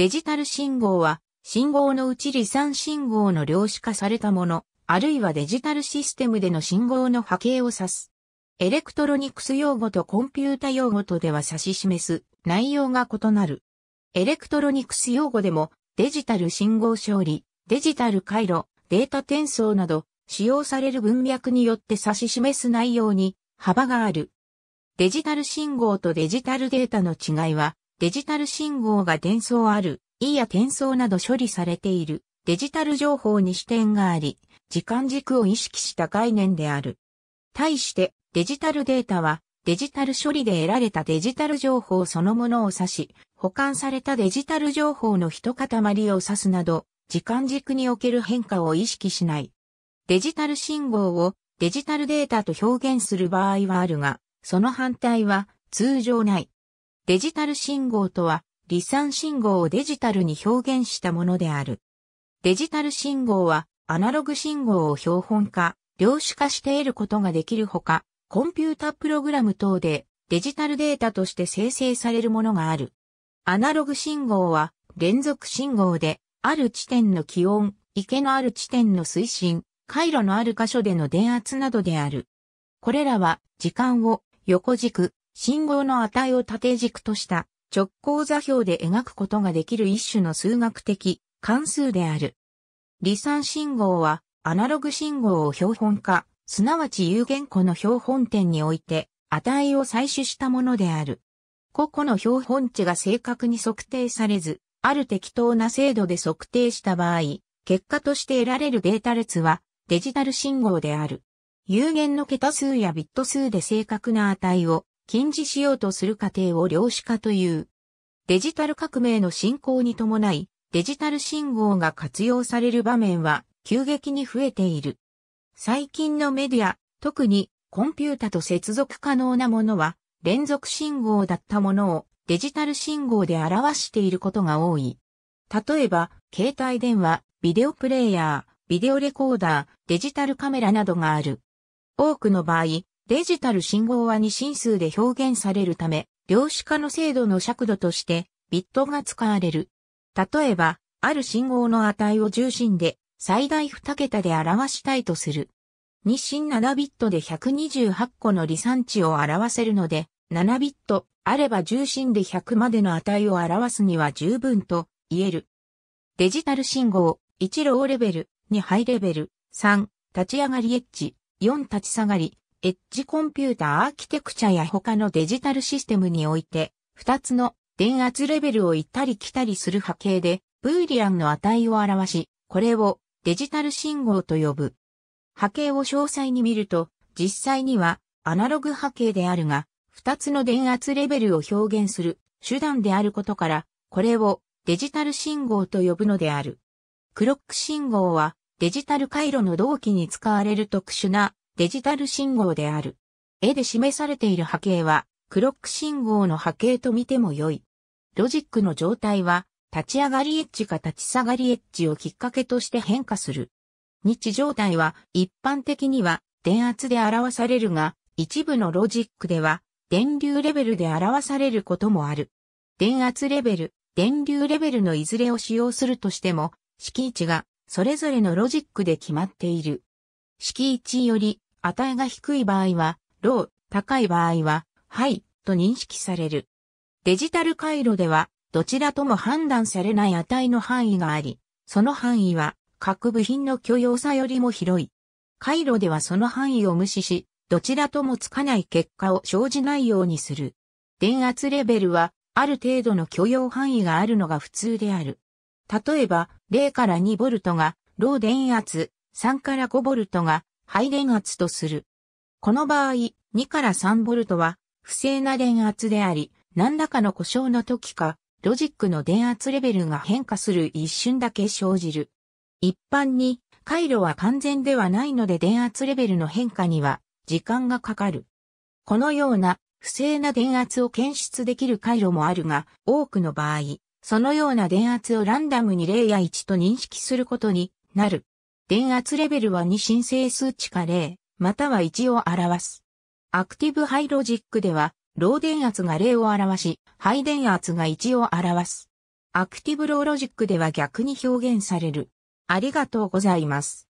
デジタル信号は、信号のうち離散信号の量子化されたもの、あるいはデジタルシステムでの信号の波形を指す。エレクトロニクス用語とコンピュータ用語とでは指し示す内容が異なる。エレクトロニクス用語でもデジタル信号処理、デジタル回路、データ転送など使用される文脈によって指し示す内容に幅がある。デジタル信号とデジタルデータの違いはデジタル信号が伝送ある、いや転送など処理されている、デジタル情報に視点があり、時間軸を意識した概念である。対してデジタルデータはデジタル処理で得られたデジタル情報そのものを指し、保管されたデジタル情報の一塊を指すなど、時間軸における変化を意識しない。デジタル信号をデジタルデータと表現する場合はあるが、その反対は通常ない。デジタル信号とは、離散信号をデジタルに表現したものである。デジタル信号は、アナログ信号を標本化、量子化して得ることができるほか、コンピュータプログラム等でデジタルデータとして生成されるものがある。アナログ信号は、連続信号で、ある地点の気温、池のある地点の水深、回路のある箇所での電圧などである。これらは、時間を、横軸、信号の値を縦軸とした直行座標で描くことができる一種の数学的関数である。離散信号はアナログ信号を標本化、すなわち有限個の標本点において値を採取したものである。個々の標本値が正確に測定されず、ある適当な精度で測定した場合、結果として得られるデータ列はデジタル信号である。有限の桁数やビット数で正確な値を禁止しようとする過程を量子化という。デジタル革命の進行に伴い、デジタル信号が活用される場面は急激に増えている。最近のメディア、特にコンピュータと接続可能なものは、連続信号だったものをデジタル信号で表していることが多い。例えば、携帯電話、ビデオプレイヤー、ビデオレコーダー、デジタルカメラなどがある。多くの場合、デジタル信号は二進数で表現されるため、量子化の精度の尺度としてビットが使われる。例えば、ある信号の値を重心で最大2桁で表したいとする。日進7ビットで128個の離散値を表せるので、7ビットあれば重心で100までの値を表すには十分と言える。デジタル信号、1ローレベル、2ハイレベル、3立ち上がりエッジ、4立ち下がり、エッジコンピュータアーキテクチャや他のデジタルシステムにおいて、2つの電圧レベルを行ったり来たりする波形で、ブーリアンの値を表し、これをデジタル信号と呼ぶ。波形を詳細に見ると、実際にはアナログ波形であるが、2つの電圧レベルを表現する手段であることから、これをデジタル信号と呼ぶのである。クロック信号はデジタル回路の同期に使われる特殊なデジタル信号である。絵で示されている波形は、クロック信号の波形と見ても良い。ロジックの状態は、立ち上がりエッジか立ち下がりエッジをきっかけとして変化する。日状態は一般的には電圧で表されるが、一部のロジックでは電流レベルで表されることもある。電圧レベル、電流レベルのいずれを使用するとしても、式位置がそれぞれのロジックで決まっている。式位置より値が低い場合は、ロー、高い場合は、ハイ、と認識される。デジタル回路では、どちらとも判断されない値の範囲があり、その範囲は各部品の許容差よりも広い。回路ではその範囲を無視し、どちらともつかない結果を生じないようにする。電圧レベルは、ある程度の許容範囲があるのが普通である。例えば、0から2トが、ロー電圧、3から5トが、配電圧とする。この場合、2から3ボルトは不正な電圧であり、何らかの故障の時か、ロジックの電圧レベルが変化する一瞬だけ生じる。一般に、回路は完全ではないので電圧レベルの変化には時間がかかる。このような不正な電圧を検出できる回路もあるが、多くの場合、そのような電圧をランダムに0や1と認識することになる。電圧レベルは2申請数値か0、または1を表す。アクティブハイロジックでは、ロー電圧が0を表し、ハイ電圧が1を表す。アクティブローロジックでは逆に表現される。ありがとうございます。